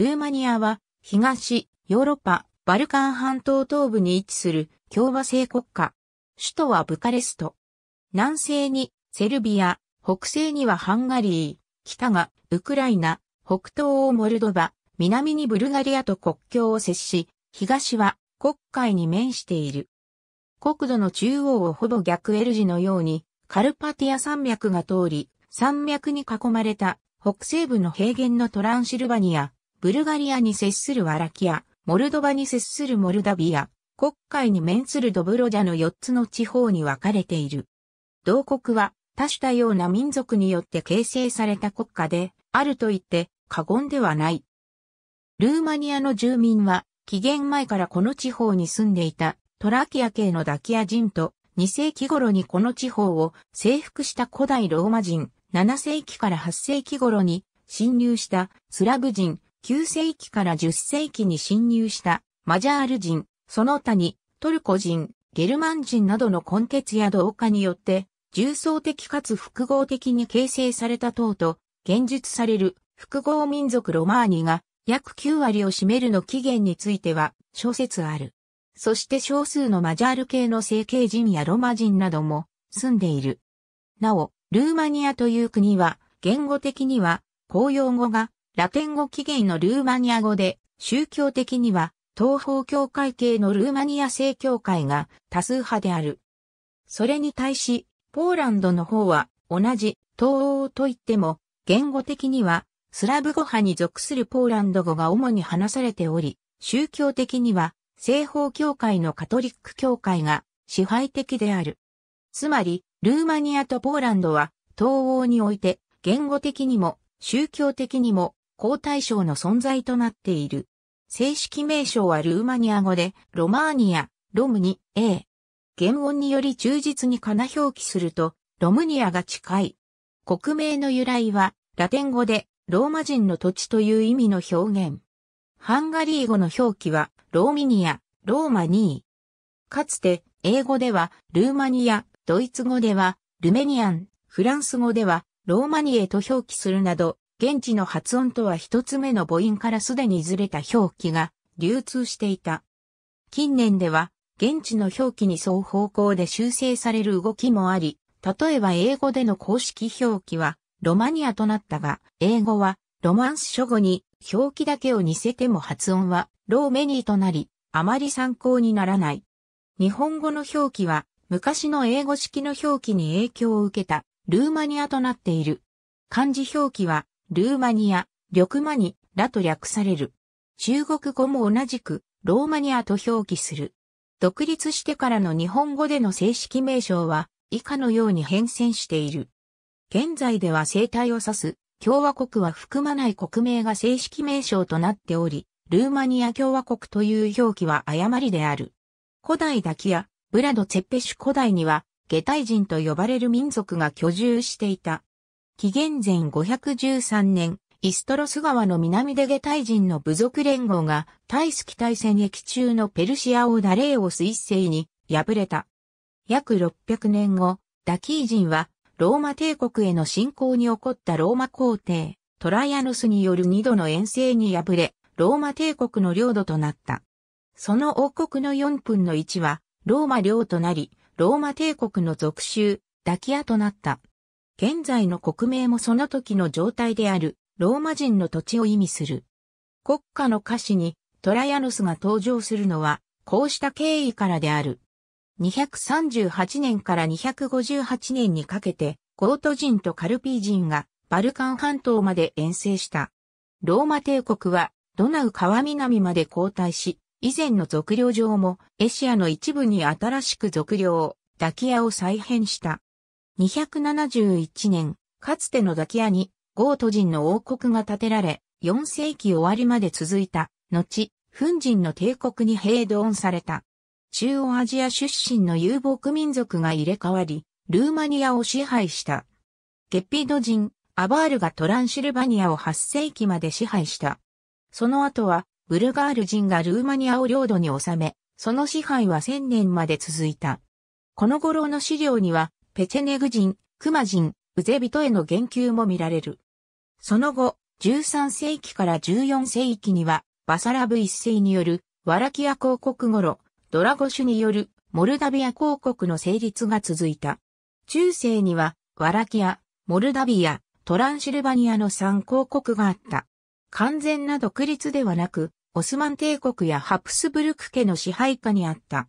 ルーマニアは東ヨーロッパバルカン半島東部に位置する共和制国家。首都はブカレスト。南西にセルビア、北西にはハンガリー、北がウクライナ、北東をモルドバ、南にブルガリアと国境を接し、東は国海に面している。国土の中央をほぼ逆 L 字のように、カルパティア山脈が通り、山脈に囲まれた北西部の平原のトランシルバニア、ブルガリアに接するワラキア、モルドバに接するモルダビア、国会に面するドブロジャの4つの地方に分かれている。同国は多種多様な民族によって形成された国家であると言って過言ではない。ルーマニアの住民は紀元前からこの地方に住んでいたトラキア系のダキア人と2世紀頃にこの地方を征服した古代ローマ人、7世紀から8世紀頃に侵入したスラブ人、9世紀から10世紀に侵入したマジャール人、その他にトルコ人、ゲルマン人などの根血や同化によって、重層的かつ複合的に形成された党と、現実される複合民族ロマーニが約9割を占めるの起源については諸説ある。そして少数のマジャール系の成形人やロマ人なども住んでいる。なお、ルーマニアという国は言語的には公用語がラテン語起源のルーマニア語で、宗教的には、東方教会系のルーマニア正教会が多数派である。それに対し、ポーランドの方は、同じ、東欧といっても、言語的には、スラブ語派に属するポーランド語が主に話されており、宗教的には、西方教会のカトリック教会が支配的である。つまり、ルーマニアとポーランドは、東欧において、言語的にも、宗教的にも、皇太子の存在となっている。正式名称はルーマニア語で、ロマーニア、ロムニ、A。原音により忠実にかな表記すると、ロムニアが近い。国名の由来は、ラテン語で、ローマ人の土地という意味の表現。ハンガリー語の表記は、ローミニア、ローマニー。かつて、英語では、ルーマニア、ドイツ語では、ルメニアン、フランス語では、ローマニエと表記するなど、現地の発音とは一つ目の母音からすでにずれた表記が流通していた。近年では、現地の表記に沿う方向で修正される動きもあり、例えば英語での公式表記はロマニアとなったが、英語はロマンス書語に表記だけを似せても発音はローメニーとなり、あまり参考にならない。日本語の表記は昔の英語式の表記に影響を受けたルーマニアとなっている。漢字表記はルーマニア、緑マニラと略される。中国語も同じく、ローマニアと表記する。独立してからの日本語での正式名称は、以下のように変遷している。現在では生態を指す、共和国は含まない国名が正式名称となっており、ルーマニア共和国という表記は誤りである。古代ダキア、ブラド・ツェッペシュ古代には、下体人と呼ばれる民族が居住していた。紀元前513年、イストロス川の南でゲタイ人の部族連合が、大スキ大戦役中のペルシア王ダレーオス一世に敗れた。約600年後、ダキー人は、ローマ帝国への侵攻に起こったローマ皇帝、トライアノスによる二度の遠征に敗れ、ローマ帝国の領土となった。その王国の4分の1は、ローマ領となり、ローマ帝国の属州、ダキアとなった。現在の国名もその時の状態であるローマ人の土地を意味する。国家の歌詞にトラヤノスが登場するのはこうした経緯からである。238年から258年にかけてゴート人とカルピー人がバルカン半島まで遠征した。ローマ帝国はドナウ川南まで後退し、以前の属領上もエシアの一部に新しく属領、ダキアを再編した。271年、かつてのダキアに、ゴート人の王国が建てられ、4世紀終わりまで続いた、後、フン人の帝国に平等された。中央アジア出身の遊牧民族が入れ替わり、ルーマニアを支配した。ゲッピド人、アバールがトランシルバニアを8世紀まで支配した。その後は、ブルガール人がルーマニアを領土に収め、その支配は1000年まで続いた。この頃の資料には、ペチェネグ人、クマ人、ウゼ人への言及も見られる。その後、13世紀から14世紀には、バサラブ一世による、ワラキア公国頃、ドラゴシュによる、モルダビア公国の成立が続いた。中世には、ワラキア、モルダビア、トランシルバニアの3公国があった。完全な独立ではなく、オスマン帝国やハプスブルク家の支配下にあった。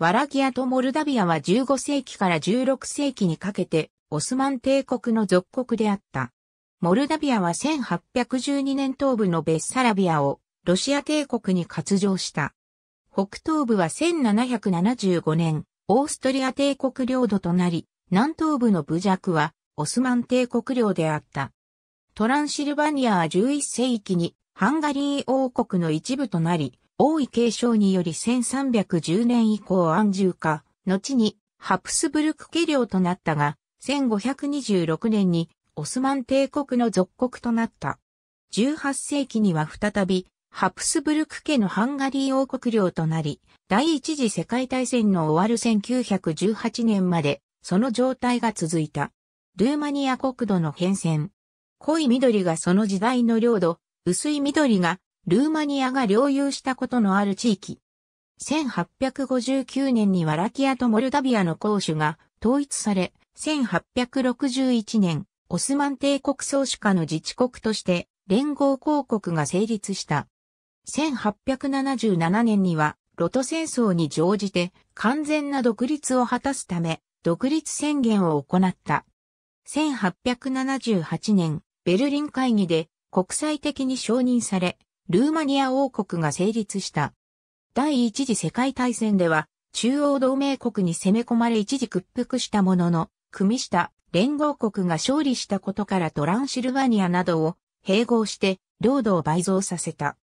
ワラキアとモルダビアは15世紀から16世紀にかけてオスマン帝国の属国であった。モルダビアは1812年東部のベッサラビアをロシア帝国に割譲した。北東部は1775年、オーストリア帝国領土となり、南東部のブジャクはオスマン帝国領であった。トランシルバニアは11世紀にハンガリー王国の一部となり、王位継承により1310年以降安住化、後にハプスブルク家領となったが、1526年にオスマン帝国の属国となった。18世紀には再び、ハプスブルク家のハンガリー王国領となり、第一次世界大戦の終わる1918年まで、その状態が続いた。ルーマニア国土の変遷。濃い緑がその時代の領土、薄い緑がルーマニアが領有したことのある地域。1859年にワラキアとモルダビアの公主が統一され、1861年、オスマン帝国総主下の自治国として連合公国が成立した。1877年には、ロト戦争に乗じて完全な独立を果たすため、独立宣言を行った。1878年、ベルリン会議で国際的に承認され、ルーマニア王国が成立した。第一次世界大戦では、中央同盟国に攻め込まれ一時屈服したものの、組下連合国が勝利したことからトランシルバニアなどを併合して領土を倍増させた。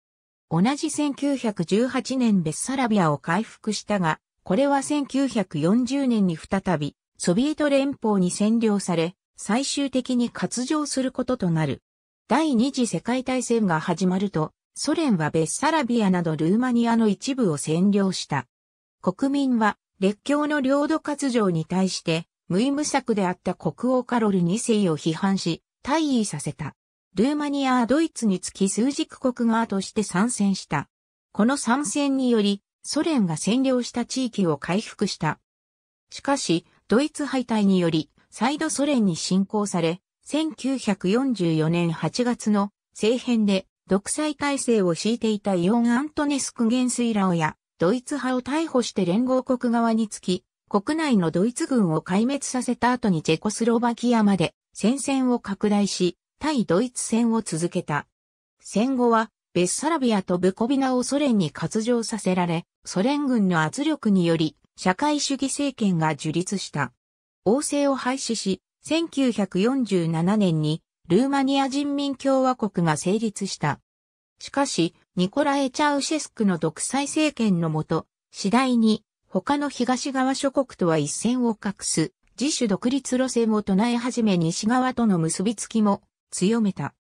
同じ1918年ベッサラビアを回復したが、これは1940年に再びソビエト連邦に占領され、最終的に割譲することとなる。第二次世界大戦が始まると、ソ連はベッサラビアなどルーマニアの一部を占領した。国民は列強の領土割譲に対して無意無策であった国王カロル2世を批判し、退位させた。ルーマニアはドイツにつき数軸国側として参戦した。この参戦により、ソ連が占領した地域を回復した。しかし、ドイツ敗退により、再度ソ連に侵攻され、1944年8月の政変で独裁体制を敷いていたイオン・アントネスク元帥らをや、ドイツ派を逮捕して連合国側につき、国内のドイツ軍を壊滅させた後にチェコスロバキアまで戦線を拡大し、対ドイツ戦を続けた。戦後は、ベッサラビアとブコビナをソ連に割譲させられ、ソ連軍の圧力により、社会主義政権が樹立した。王政を廃止し、1947年にルーマニア人民共和国が成立した。しかし、ニコラエ・チャウシェスクの独裁政権のもと、次第に他の東側諸国とは一線を画す自主独立路線を唱え始め西側との結びつきも強めた。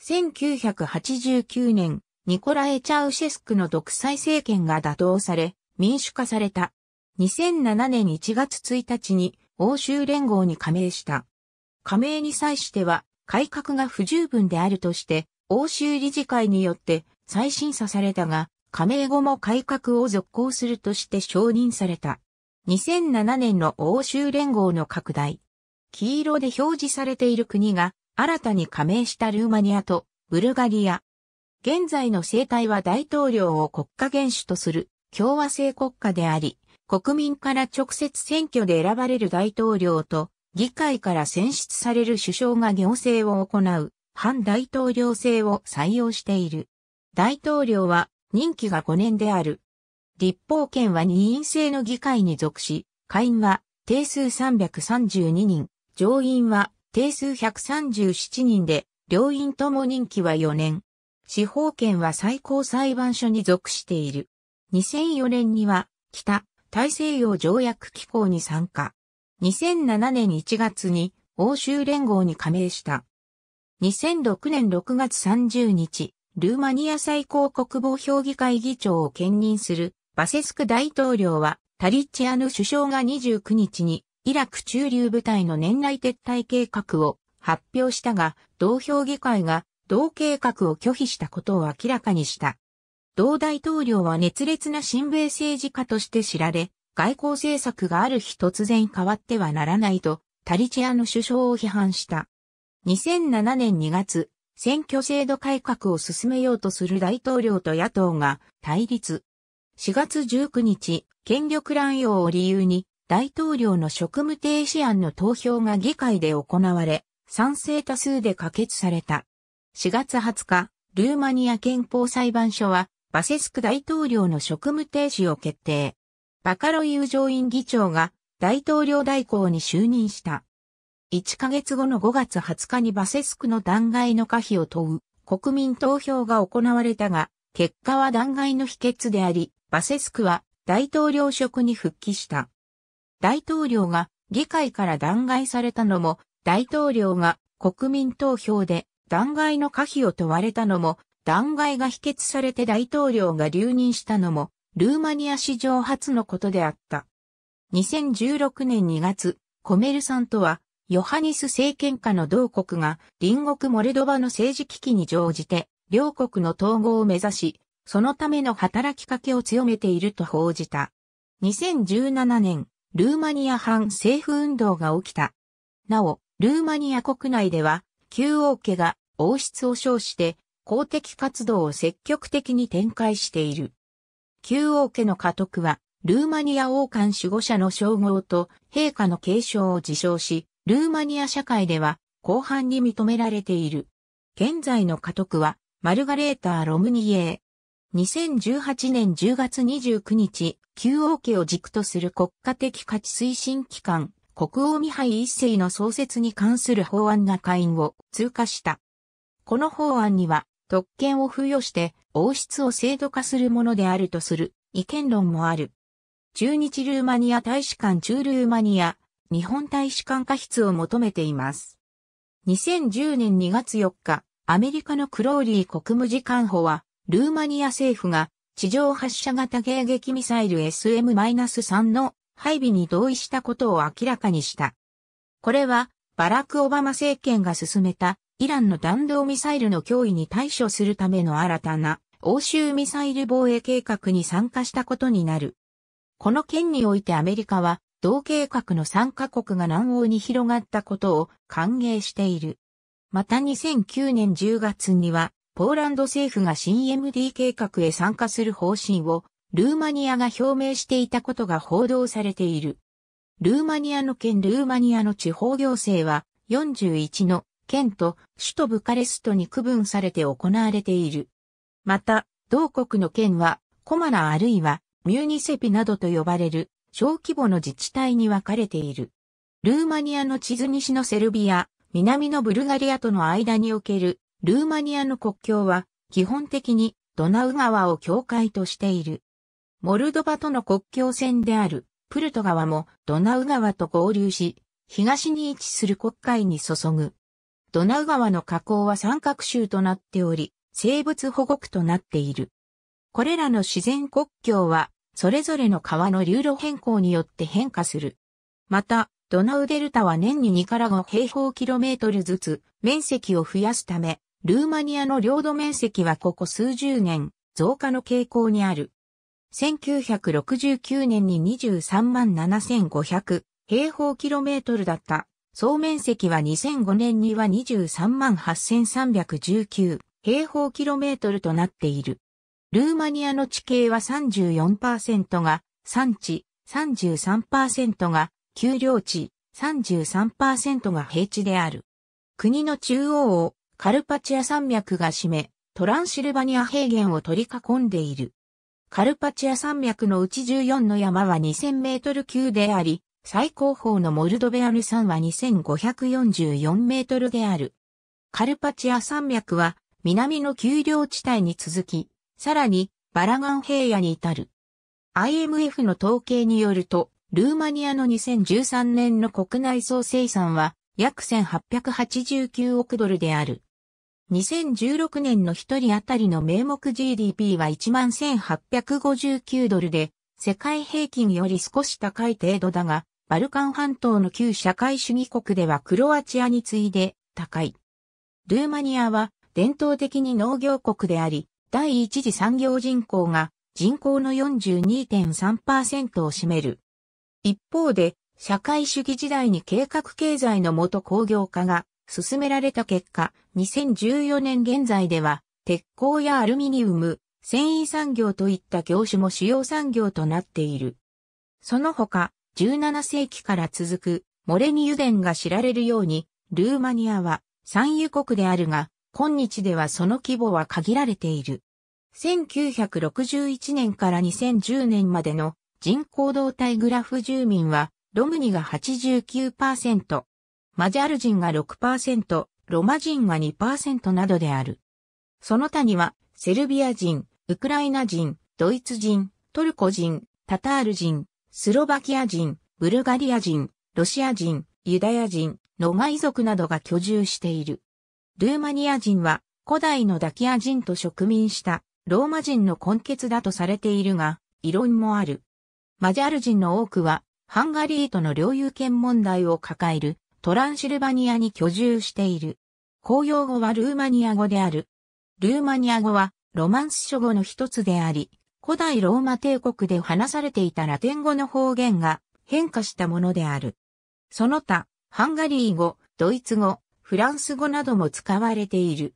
1989年、ニコラエ・チャウシェスクの独裁政権が打倒され、民主化された。2007年1月1日に欧州連合に加盟した。加盟に際しては、改革が不十分であるとして、欧州理事会によって再審査されたが、加盟後も改革を続行するとして承認された。2007年の欧州連合の拡大。黄色で表示されている国が新たに加盟したルーマニアとブルガリア。現在の政体は大統領を国家元首とする共和制国家であり、国民から直接選挙で選ばれる大統領と議会から選出される首相が行政を行う、反大統領制を採用している。大統領は任期が5年である。立法権は二院制の議会に属し、下院は定数332人、上院は定数137人で、両院とも任期は4年。司法権は最高裁判所に属している。2004年には、北大西洋条約機構に参加。2007年1月に欧州連合に加盟した。2006年6月30日、ルーマニア最高国防評議会議長を兼任するバセスク大統領はタリッチアヌ首相が29日にイラク中流部隊の年内撤退計画を発表したが、同評議会が同計画を拒否したことを明らかにした。同大統領は熱烈な親米政治家として知られ、外交政策がある日突然変わってはならないと、タリチアの首相を批判した。2007年2月、選挙制度改革を進めようとする大統領と野党が対立。4月19日、権力乱用を理由に大統領の職務停止案の投票が議会で行われ、賛成多数で可決された。4月20日、ルーマニア憲法裁判所は、バセスク大統領の職務停止を決定。バカロイ友上院議長が大統領代行に就任した。1ヶ月後の5月20日にバセスクの弾劾の可否を問う国民投票が行われたが、結果は弾劾の否決であり、バセスクは大統領職に復帰した。大統領が議会から弾劾されたのも、大統領が国民投票で弾劾の可否を問われたのも、弾劾が否決されて大統領が留任したのも、ルーマニア史上初のことであった。2016年2月、コメルサントは、ヨハニス政権下の同国が隣国モルドバの政治危機に乗じて、両国の統合を目指し、そのための働きかけを強めていると報じた。2017年、ルーマニア反政府運動が起きた。なお、ルーマニア国内では、旧王家が王室を称して、公的活動を積極的に展開している。旧王家の家督は、ルーマニア王冠守護者の称号と陛下の継承を自称し、ルーマニア社会では後半に認められている。現在の家督は、マルガレーター・ロムニエー。2018年10月29日、旧王家を軸とする国家的価値推進機関、国王ミハイ一世の創設に関する法案が会員を通過した。この法案には、特権を付与して王室を制度化するものであるとする意見論もある。駐日ルーマニア大使館中ルーマニア日本大使館過失を求めています。2010年2月4日、アメリカのクローリー国務次官補は、ルーマニア政府が地上発射型迎撃ミサイル SM-3 の配備に同意したことを明らかにした。これは、バラク・オバマ政権が進めたイランの弾道ミサイルの脅威に対処するための新たな欧州ミサイル防衛計画に参加したことになる。この件においてアメリカは、同計画の参加国が南欧に広がったことを歓迎している。また2009年10月には、ポーランド政府が新 m d 計画へ参加する方針を、ルーマニアが表明していたことが報道されている。ルーマニアの県ルーマニアの地方行政は、41の県と首都ブカレストに区分されて行われている。また、同国の県は、コマラあるいはミューニセピなどと呼ばれる小規模の自治体に分かれている。ルーマニアの地図西のセルビア、南のブルガリアとの間におけるルーマニアの国境は基本的にドナウ川を境界としている。モルドバとの国境線であるプルト川もドナウ川と合流し、東に位置する国会に注ぐ。ドナウ川の河口は三角州となっており、生物保護区となっている。これらの自然国境は、それぞれの川の流路変更によって変化する。また、ドナウデルタは年に2から5平方キロメートルずつ面積を増やすため、ルーマニアの領土面積はここ数十年増加の傾向にある。1969年に23万7500平方キロメートルだった総面積は2005年には23万8319平方キロメートルとなっている。ルーマニアの地形は34%が産地、33%が丘陵地、33%が平地である。国の中央をカルパチア山脈が占め、トランシルバニア平原を取り囲んでいる。カルパチア山脈のうち14の山は2000メートル級であり、最高峰のモルドベアル山は2544メートルである。カルパチア山脈は南の丘陵地帯に続き、さらにバラガン平野に至る。IMF の統計によると、ルーマニアの2013年の国内総生産は約1889億ドルである。2016年の一人当たりの名目 GDP は11,859ドルで、世界平均より少し高い程度だが、バルカン半島の旧社会主義国ではクロアチアに次いで高い。ルーマニアは伝統的に農業国であり、第一次産業人口が人口の42.3%を占める。一方で、社会主義時代に計画経済のもと工業化が進められた結果、2014年現在では、鉄鋼やアルミニウム、繊維産業といった業種も主要産業となっている。その他、17世紀から続くモレニ油田が知られるように、ルーマニアは産油国であるが、今日ではその規模は限られている。1961年から2010年までの人口動態グラフ住民は、ロムニが89%、マジャル人が6%、ロマ人が2%などである。その他には、セルビア人、ウクライナ人、ドイツ人、トルコ人、タタール人、スロバキア人、ブルガリア人、ロシア人、ユダヤ人、ノマイ族などが居住している。ルーマニア人は古代のダキア人と植民したローマ人の根血だとされているが、異論もある。マジャル人の多くはハンガリーとの領有権問題を抱えるトランシルバニアに居住している。公用語はルーマニア語である。ルーマニア語はロマンス諸語の一つであり、古代ローマ帝国で話されていたラテン語の方言が変化したものである。その他、ハンガリー語、ドイツ語、フランス語なども使われている。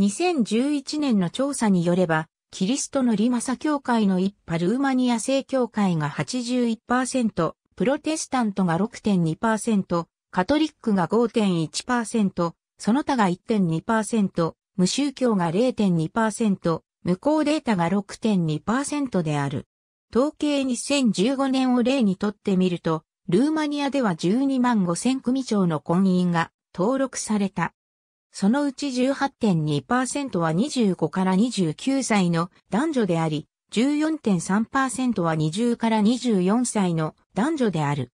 2011年の調査によれば、キリストのリマサ教会の一派ルーマニア正教会が81%、プロテスタントが6.2%、カトリックが5.1%、その他が1.2%、無宗教が0.2%、無効データが6.2%である。統計2015年を例にとってみると、ルーマニアでは12万5千組長の婚姻が登録された。そのうち18.2%は25から29歳の男女であり、14.3%は20から24歳の男女である。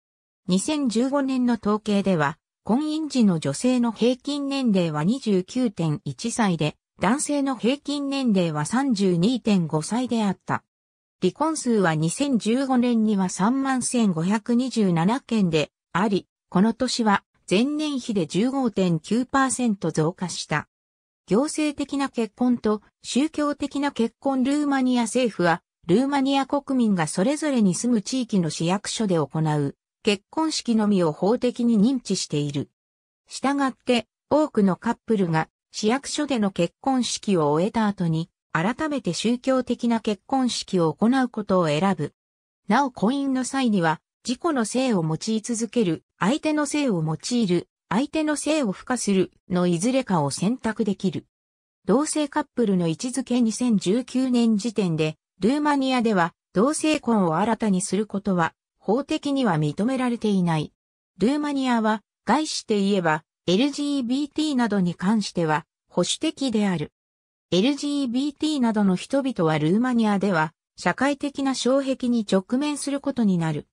2015年の統計では、婚姻時の女性の平均年齢は29.1歳で、男性の平均年齢は32.5歳であった。離婚数は2015年には31,527件であり、この年は前年比で15.9%増加した。行政的な結婚と宗教的な結婚ルーマニア政府は、ルーマニア国民がそれぞれに住む地域の市役所で行う結婚式のみを法的に認知している。したがって、多くのカップルが市役所での結婚式を終えた後に、改めて宗教的な結婚式を行うことを選ぶ。なお婚姻の際には、自己の性を用い続ける、相手の性を用いる、相手の性を付加するのいずれかを選択できる。同性カップルの位置づけ2019年時点で、ルーマニアでは同性婚を新たにすることは法的には認められていない。ルーマニアは、外資と言えば、LGBT などに関しては保守的である。LGBT などの人々はルーマニアでは社会的な障壁に直面することになる。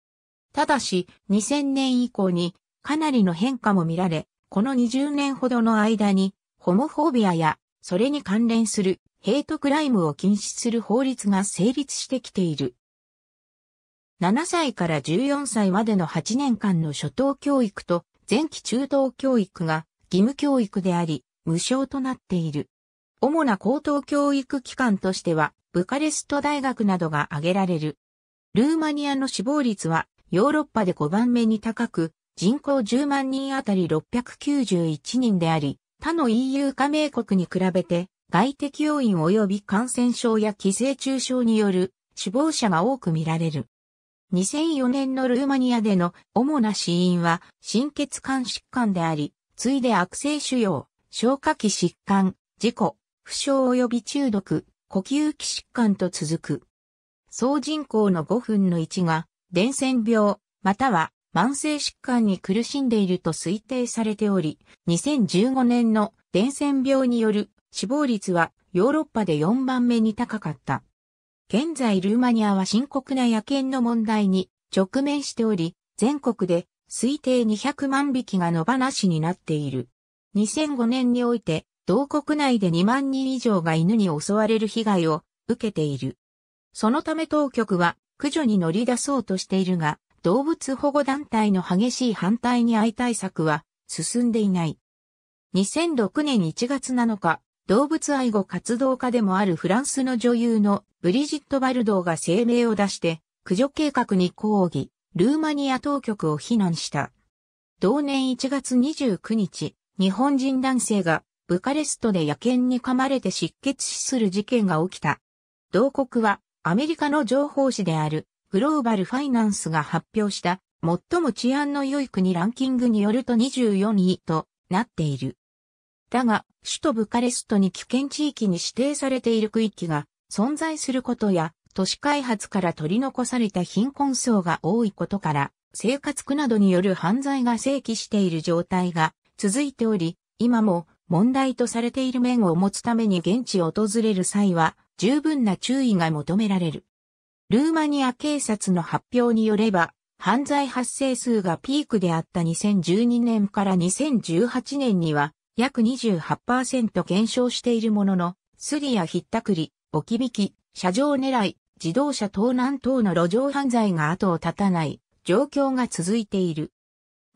ただし、2000年以降にかなりの変化も見られ、この20年ほどの間に、ホモフォービアや、それに関連するヘイトクライムを禁止する法律が成立してきている。7歳から14歳までの8年間の初等教育と前期中等教育が義務教育であり、無償となっている。主な高等教育機関としては、ブカレスト大学などが挙げられる。ルーマニアの死亡率はヨーロッパで5番目に高く、人口10万人あたり691人であり、他の EU 加盟国に比べて、外的要因及び感染症や寄生虫症による死亡者が多く見られる。2004年のルーマニアでの主な死因は心血管疾患であり、次いで悪性腫瘍、消化器疾患、事故、負傷及び中毒、呼吸器疾患と続く。総人口の5分の1が、伝染病、または慢性疾患に苦しんでいると推定されており、2015年の伝染病による死亡率はヨーロッパで4番目に高かった。現在ルーマニアは深刻な野犬の問題に直面しており、全国で推定200万匹が野放しになっている。2005年において、同国内で2万人以上が犬に襲われる被害を受けている。そのため当局は駆除に乗り出そうとしているが、動物保護団体の激しい反対に相対策は進んでいない。2006年1月7日、動物愛護活動家でもあるフランスの女優のブリジット・バルドーが声明を出して、駆除計画に抗議、ルーマニア当局を非難した。同年1月29日、日本人男性がブカレストで野犬に噛まれて失血死する事件が起きた。同国はアメリカの情報誌であるグローバルファイナンスが発表した最も治安の良い国ランキングによると24位となっている。だが、首都ブカレストに危険地域に指定されている区域が存在することや、都市開発から取り残された貧困層が多いことから、生活苦などによる犯罪が正規している状態が続いており、今も問題とされている面を持つために現地を訪れる際は十分な注意が求められる。ルーマニア警察の発表によれば、犯罪発生数がピークであった2012年から2018年には約28%減少しているものの、スリやひったくり、置き引き、車上狙い、自動車盗難等の路上犯罪が後を絶たない状況が続いている。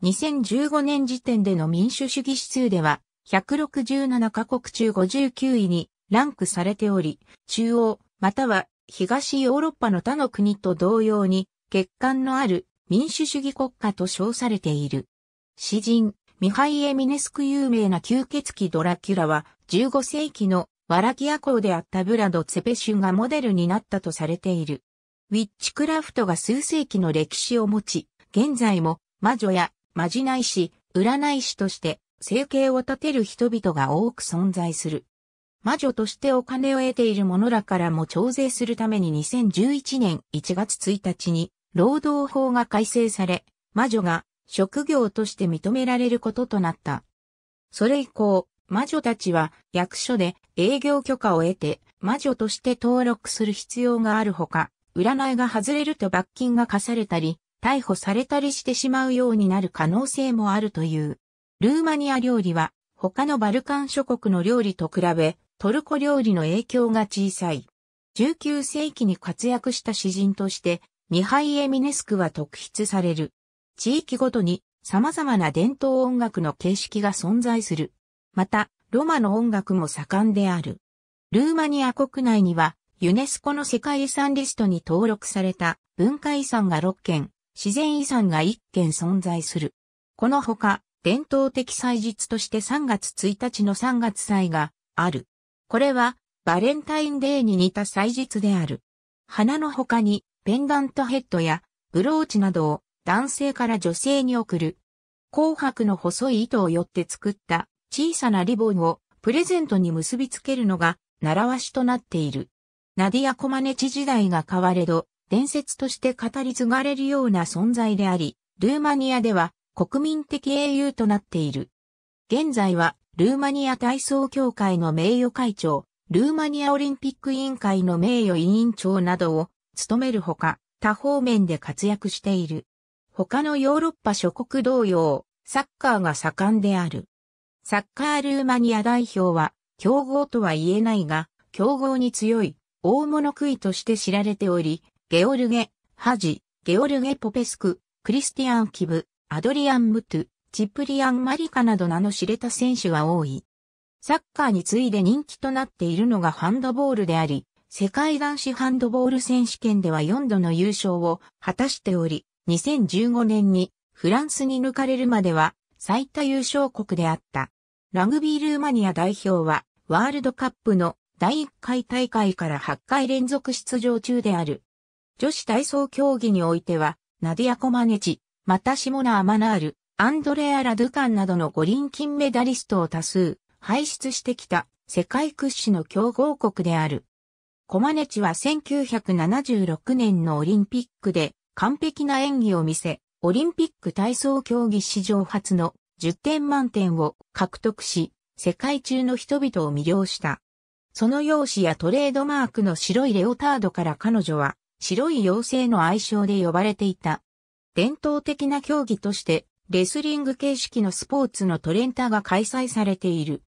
2015年時点での民主主義指数では、167カ国中59位にランクされており、中央、または東ヨーロッパの他の国と同様に、欠陥のある民主主義国家と称されている。詩人、ミハイエ・ミネスク有名な吸血鬼ドラキュラは、15世紀のワラキア公であったブラド・ツェペシュがモデルになったとされている。ウィッチクラフトが数世紀の歴史を持ち、現在も魔女やまじない師、占い師として生計を立てる人々が多く存在する。魔女としてお金を得ている者らからも徴税するために2011年1月1日に労働法が改正され、魔女が職業として認められることとなった。それ以降、魔女たちは役所で営業許可を得て魔女として登録する必要があるほか、占いが外れると罰金が課されたり、逮捕されたりしてしまうようになる可能性もあるという。ルーマニア料理は他のバルカン諸国の料理と比べトルコ料理の影響が小さい。19世紀に活躍した詩人として、ミハイエミネスクは特筆される。地域ごとに様々な伝統音楽の形式が存在する。また、ロマの音楽も盛んである。ルーマニア国内には、ユネスコの世界遺産リストに登録された文化遺産が6件、自然遺産が1件存在する。このほか、伝統的祭日として3月1日の3月祭がある。これは、バレンタインデーに似た祭日である。花の他に、ペンダントヘッドやブローチなどを男性から女性に送る。紅白の細い糸をよって作った小さなリボンをプレゼントに結びつけるのが習わしとなっている。ナディア・コマネチ時代が変われど、伝説として語り継がれるような存在であり、ルーマニアでは国民的英雄となっている。現在はルーマニア体操協会の名誉会長、ルーマニアオリンピック委員会の名誉委員長などを務めるほか、多方面で活躍している。他のヨーロッパ諸国同様、サッカーが盛んである。サッカールーマニア代表は、強豪とは言えないが、強豪に強い、大物食いとして知られており、ゲオルゲ、ハジ、ゲオルゲ・ポペスク、クリスティアン・キブ、アドリアン・ムトゥ、チプリアン・マリカなど名の知れた選手が多い。サッカーに次いで人気となっているのがハンドボールであり、世界男子ハンドボール選手権では4度の優勝を果たしており、2015年にフランスに抜かれるまでは最多優勝国であった。ラグビールーマニア代表はワールドカップの第1回大会から8回連続出場中である。女子体操競技においては、ナディア・コマネチ、またシモナ・アマナール、アンドレア・ラドゥカンなどの五輪金メダリストを多数、輩出してきた世界屈指の強豪国である。コマネチは1976年のオリンピックで完璧な演技を見せ、オリンピック体操競技史上初の10点満点を獲得し、世界中の人々を魅了した。その容姿やトレードマークの白いレオタードから彼女は白い妖精の愛称で呼ばれていた。伝統的な競技としてレスリング形式のスポーツのトレンタが開催されている。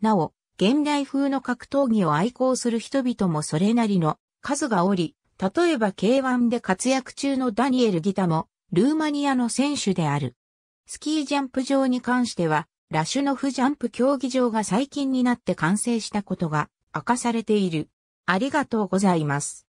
なお、現代風の格闘技を愛好する人々もそれなりの数がおり、例えば K1 で活躍中のダニエル・ギタも、ルーマニアの選手である。スキージャンプ場に関しては、ラシュノフジャンプ競技場が最近になって完成したことが明かされている。ありがとうございます。